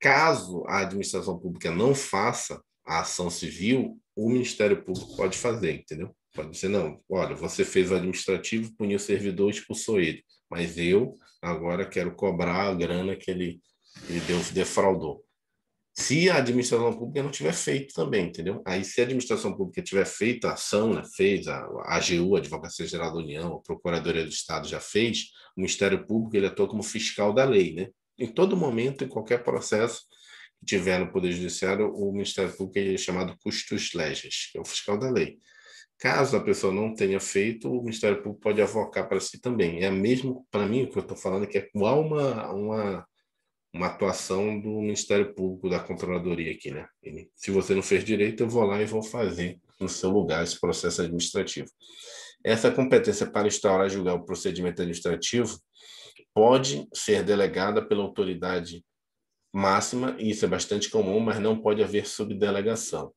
Caso a administração pública não faça a ação civil, o Ministério Público pode fazer, entendeu? Pode dizer, não, olha, você fez o administrativo, puniu o servidor, expulsou ele, mas eu agora quero cobrar a grana que ele, ele deu, defraudou. Se a administração pública não tiver feito também, entendeu? Aí, se a administração pública tiver feito a ação, né, fez, a AGU, a Advocacia Geral da União, a Procuradoria do Estado já fez, o Ministério Público ele atua como fiscal da lei, né? Em todo momento, em qualquer processo, que tiver no Poder Judiciário, o Ministério Público é chamado custos leges, que é o fiscal da lei. Caso a pessoa não tenha feito, o Ministério Público pode avocar para si também. É mesmo, para mim, o que eu estou falando, é que é qual uma, uma, uma atuação do Ministério Público, da Controladoria aqui, né? Ele, se você não fez direito, eu vou lá e vou fazer no seu lugar esse processo administrativo. Essa competência para instaurar e julgar o procedimento administrativo pode ser delegada pela autoridade máxima, e isso é bastante comum, mas não pode haver subdelegação.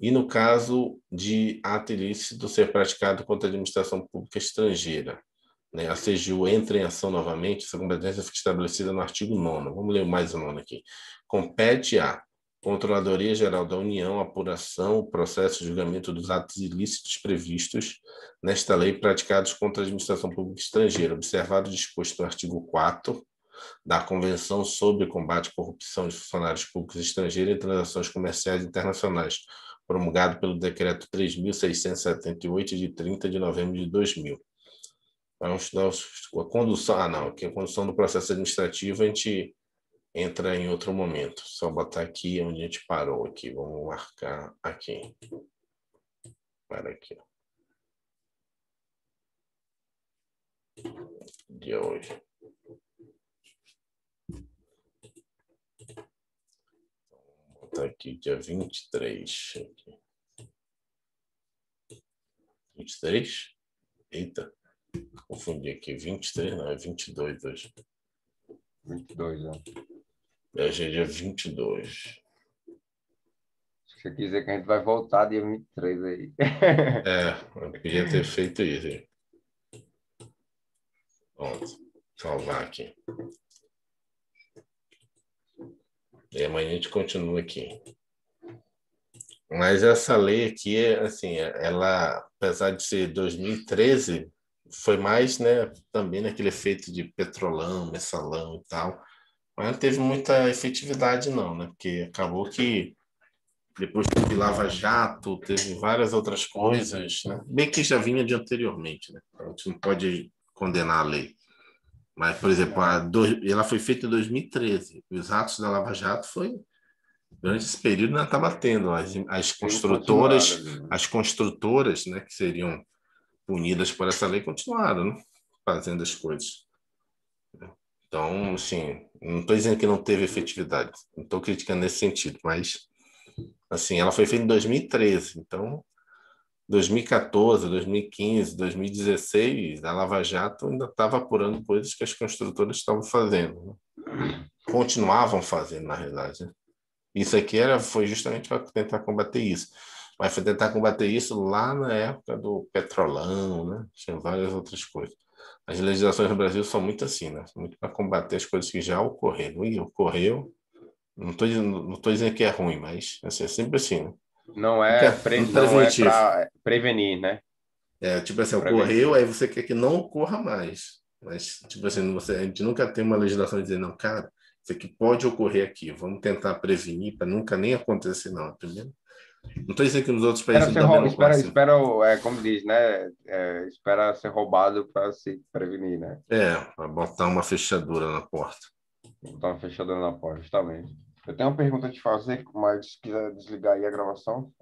E no caso de ato ilícito ser praticado contra a administração pública estrangeira, né, a CGU entra em ação novamente, essa competência fica estabelecida no artigo 9. Vamos ler mais o nono aqui. Compete a Controladoria Geral da União apuração, processo e julgamento dos atos ilícitos previstos nesta lei praticados contra a administração pública estrangeira, observado o disposto no artigo 4 da Convenção sobre Combate à Corrupção de Funcionários Públicos Estrangeiros e Transações Comerciais Internacionais, promulgado pelo Decreto 3.678, de 30 de novembro de 2000. Vamos estudar a condução. Ah, não, aqui é a condução do processo administrativo a gente entra em outro momento. Só botar aqui onde a gente parou aqui. Vamos marcar aqui. Para aqui. Ó. De hoje. botar aqui, dia 23. Aqui. 23? Eita, confundi aqui. 23, não, é 22 hoje. 22, né? É, hoje é dia 22. Se você quiser que a gente vai voltar dia 23 aí. é, eu queria ter feito isso. Pronto, salvar aqui. E amanhã a gente continua aqui. Mas essa lei aqui, assim, ela, apesar de ser 2013, foi mais, né, também naquele efeito de petrolão, mensalão e tal. Mas não teve muita efetividade não, né? Porque acabou que depois teve Lava Jato, teve várias outras coisas, né? Bem que já vinha de anteriormente, né? A gente não pode condenar a lei. Mas, por exemplo, do... ela foi feita em 2013. E os atos da Lava Jato foi durante esse período né, tá ainda estava tendo as, as construtoras, né? as construtoras, né, que seriam punidas por essa lei continuaram né, fazendo as coisas. Então, assim, não estou dizendo que não teve efetividade, não estou criticando nesse sentido, mas assim, ela foi feita em 2013, então 2014, 2015, 2016, a Lava Jato ainda estava apurando coisas que as construtoras estavam fazendo. Né? Continuavam fazendo, na realidade. Né? Isso aqui era, foi justamente para tentar combater isso. Mas foi tentar combater isso lá na época do petrolão, né? tinha várias outras coisas. As legislações no Brasil são muito assim, né? muito para combater as coisas que já ocorreram. E ocorreu, não estou dizendo, dizendo que é ruim, mas assim, é sempre assim. Né? Não é, pre... não é, é prevenir, né? É, tipo assim, ocorreu, aí você quer que não ocorra mais. Mas, tipo assim, você, a gente nunca tem uma legislação dizendo, não, cara, isso aqui pode ocorrer aqui, vamos tentar prevenir para nunca nem acontecer, não, entendeu? Não estou dizendo que nos outros países espera também não espera, assim. espera é, como diz, né? É, espera ser roubado para se prevenir, né? É, para botar uma fechadura na porta. Botar uma fechadura na porta, justamente. Eu tenho uma pergunta de te fazer, mas se quiser desligar aí a gravação.